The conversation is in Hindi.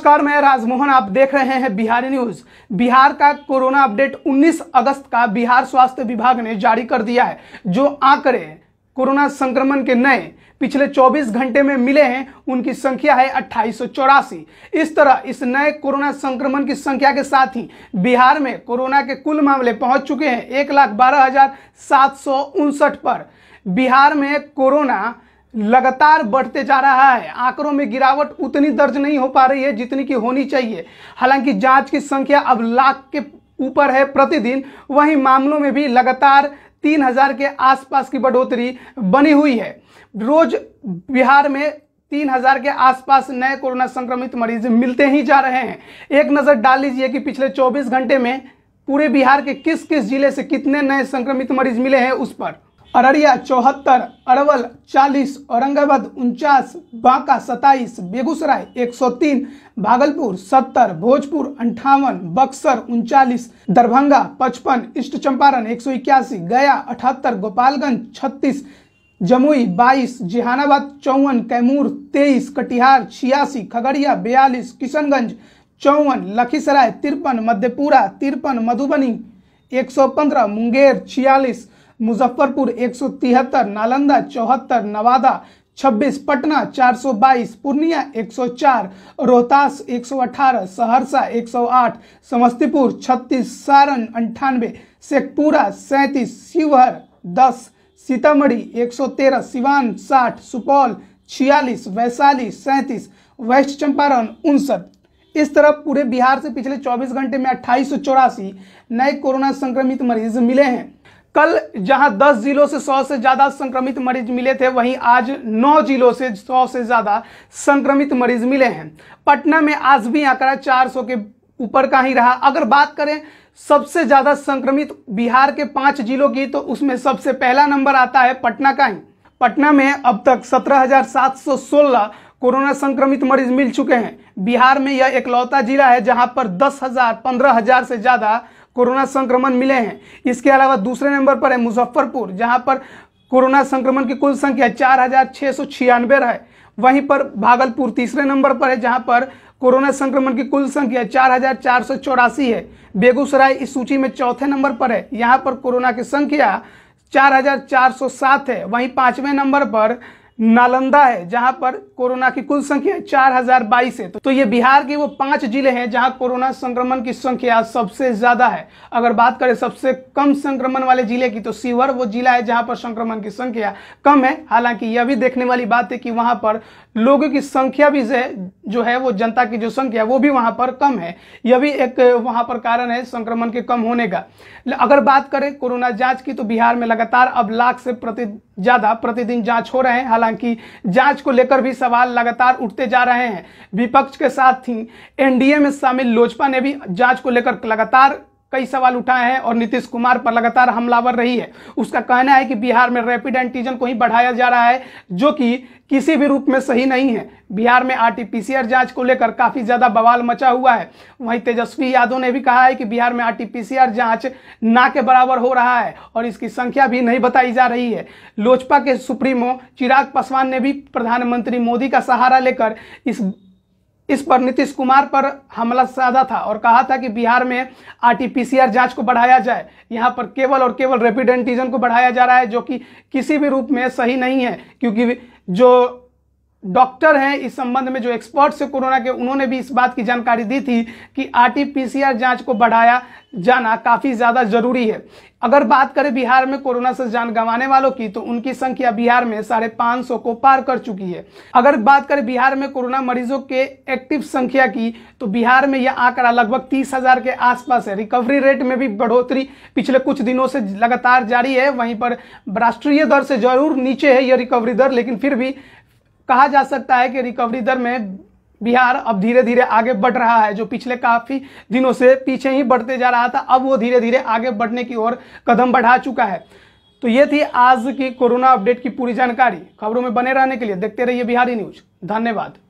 नमस्कार मैं राजमोहन आप देख रहे हैं बिहारी न्यूज बिहार का कोरोना अपडेट 19 अगस्त का बिहार स्वास्थ्य विभाग ने जारी कर दिया है जो आंकड़े कोरोना संक्रमण के नए पिछले 24 घंटे में मिले हैं उनकी संख्या है अट्ठाईस इस तरह इस नए कोरोना संक्रमण की संख्या के साथ ही बिहार में कोरोना के कुल मामले पहुंच चुके हैं एक पर बिहार में कोरोना लगातार बढ़ते जा रहा है आंकड़ों में गिरावट उतनी दर्ज नहीं हो पा रही है जितनी की होनी चाहिए हालांकि जांच की संख्या अब लाख के ऊपर है प्रतिदिन वहीं मामलों में भी लगातार तीन हजार के आसपास की बढ़ोतरी बनी हुई है रोज बिहार में तीन हजार के आसपास नए कोरोना संक्रमित मरीज मिलते ही जा रहे हैं एक नज़र डाल लीजिए कि पिछले 24 घंटे में पूरे बिहार के किस किस जिले से कितने नए संक्रमित मरीज मिले हैं उस पर अररिया चौहत्तर अरवल चालीस औरंगाबाद उनचास बांका सत्ताईस बेगूसराय 103 भागलपुर सत्तर भोजपुर अंठावन बक्सर उनचालीस दरभंगा पचपन ईस्ट चंपारण एक गया अठहत्तर गोपालगंज छत्तीस जमुई बाईस जहानाबाद चौवन कैमूर तेईस कटिहार छियासी खगड़िया बयालीस किशनगंज चौवन लखीसराय तिरपन मधेपुरा तिरपन मधुबनी एक सौ पंद्रह मुंगेर छियालीस मुजफ्फरपुर एक सौ तिहत्तर नालंदा चौहत्तर नवादा 26 पटना 422 पूर्णिया 104 रोहतास 118 सहरसा 108 समस्तीपुर 36 सारण अंठानवे शेखपुरा सैंतीस शिवहर 10 सीतामढ़ी 113 सिवान 60 सुपौल छियालीस वैशाली सैंतीस वेस्ट चंपारण उनसठ इस तरह पूरे बिहार से पिछले 24 घंटे में अट्ठाईस नए कोरोना संक्रमित मरीज मिले हैं कल जहां 10 जिलों से 100 से ज्यादा संक्रमित मरीज मिले थे वहीं आज 9 जिलों से 100 से ज्यादा संक्रमित मरीज मिले हैं पटना में आज भी आंकड़ा 400 के ऊपर का ही रहा अगर बात करें सबसे ज्यादा संक्रमित बिहार के पांच जिलों की तो उसमें सबसे पहला नंबर आता है पटना का ही पटना में अब तक सोलह कोरोना संक्रमित मरीज मिल चुके हैं बिहार में यह इकलौता जिला है जहां पर दस हजार पंद्रह हजार से ज्यादा कोरोना संक्रमण मिले हैं इसके अलावा दूसरे नंबर पर है मुजफ्फरपुर जहां पर कोरोना संक्रमण की कुल संख्या चार हजार छः सौ छियानवे रहे वहीं पर भागलपुर तीसरे नंबर पर है जहां पर कोरोना संक्रमण की कुल संख्या चार हजार चार सौ चौरासी है बेगूसराय इस सूची में चौथे नंबर पर है यहाँ पर कोरोना की संख्या चार हजार चार सौ सात है वहीं पाँचवें नंबर पर नालंदा है जहां पर कोरोना की कुल संख्या चार हजार बाईस है तो ये बिहार के वो पांच जिले हैं जहां कोरोना संक्रमण की संख्या सबसे ज्यादा है अगर बात करें सबसे कम संक्रमण वाले जिले की तो सीवर वो जिला है जहां पर संक्रमण की संख्या कम है हालांकि यह भी देखने वाली बात है कि वहां पर लोगों की संख्या भी जो है वो जनता की जो संख्या वो भी वहां पर कम है यह भी एक वहां पर कारण है संक्रमण के कम होने का अगर बात करें कोरोना जांच की तो बिहार में लगातार अब लाख से प्रति ज्यादा प्रतिदिन जांच हो रहे हैं हालांकि जांच को लेकर भी सवाल लगातार उठते जा रहे हैं विपक्ष के साथ ही एनडीए में शामिल लोजपा ने भी जांच को लेकर लगातार कई सवाल उठाए हैं और नीतीश कुमार पर लगातार हमलावर रही है उसका कहना है कि बिहार में रैपिड एंटीजन को ही बढ़ाया जा रहा है जो कि किसी भी रूप में सही नहीं है बिहार में आरटीपीसीआर जांच को लेकर काफी ज्यादा बवाल मचा हुआ है वहीं तेजस्वी यादव ने भी कहा है कि बिहार में आरटीपीसीआर जांच ना के बराबर हो रहा है और इसकी संख्या भी नहीं बताई जा रही है लोजपा के सुप्रीमो चिराग पासवान ने भी प्रधानमंत्री मोदी का सहारा लेकर इस इस पर नीतीश कुमार पर हमला साधा था और कहा था कि बिहार में आरटीपीसीआर जांच को बढ़ाया जाए यहां पर केवल और केवल रेपिड एंटीजन को बढ़ाया जा रहा है जो कि किसी भी रूप में सही नहीं है क्योंकि जो डॉक्टर हैं इस संबंध में जो एक्सपर्ट से कोरोना के उन्होंने भी इस बात की जानकारी दी थी कि आरटीपीसीआर जांच को बढ़ाया जाना काफ़ी ज़्यादा जरूरी है अगर बात करें बिहार में कोरोना से जान गंवाने वालों की तो उनकी संख्या बिहार में साढ़े पांच सौ को पार कर चुकी है अगर बात करें बिहार में कोरोना मरीजों के एक्टिव संख्या की तो बिहार में यह आंकड़ा लगभग तीस हजार के आसपास है रिकवरी रेट में भी बढ़ोतरी पिछले कुछ दिनों से लगातार जारी है वहीं पर राष्ट्रीय दर से जरूर नीचे है यह रिकवरी दर लेकिन फिर भी कहा जा सकता है कि रिकवरी दर में बिहार अब धीरे धीरे आगे बढ़ रहा है जो पिछले काफ़ी दिनों से पीछे ही बढ़ते जा रहा था अब वो धीरे धीरे आगे बढ़ने की ओर कदम बढ़ा चुका है तो ये थी आज की कोरोना अपडेट की पूरी जानकारी खबरों में बने रहने के लिए देखते रहिए बिहारी न्यूज धन्यवाद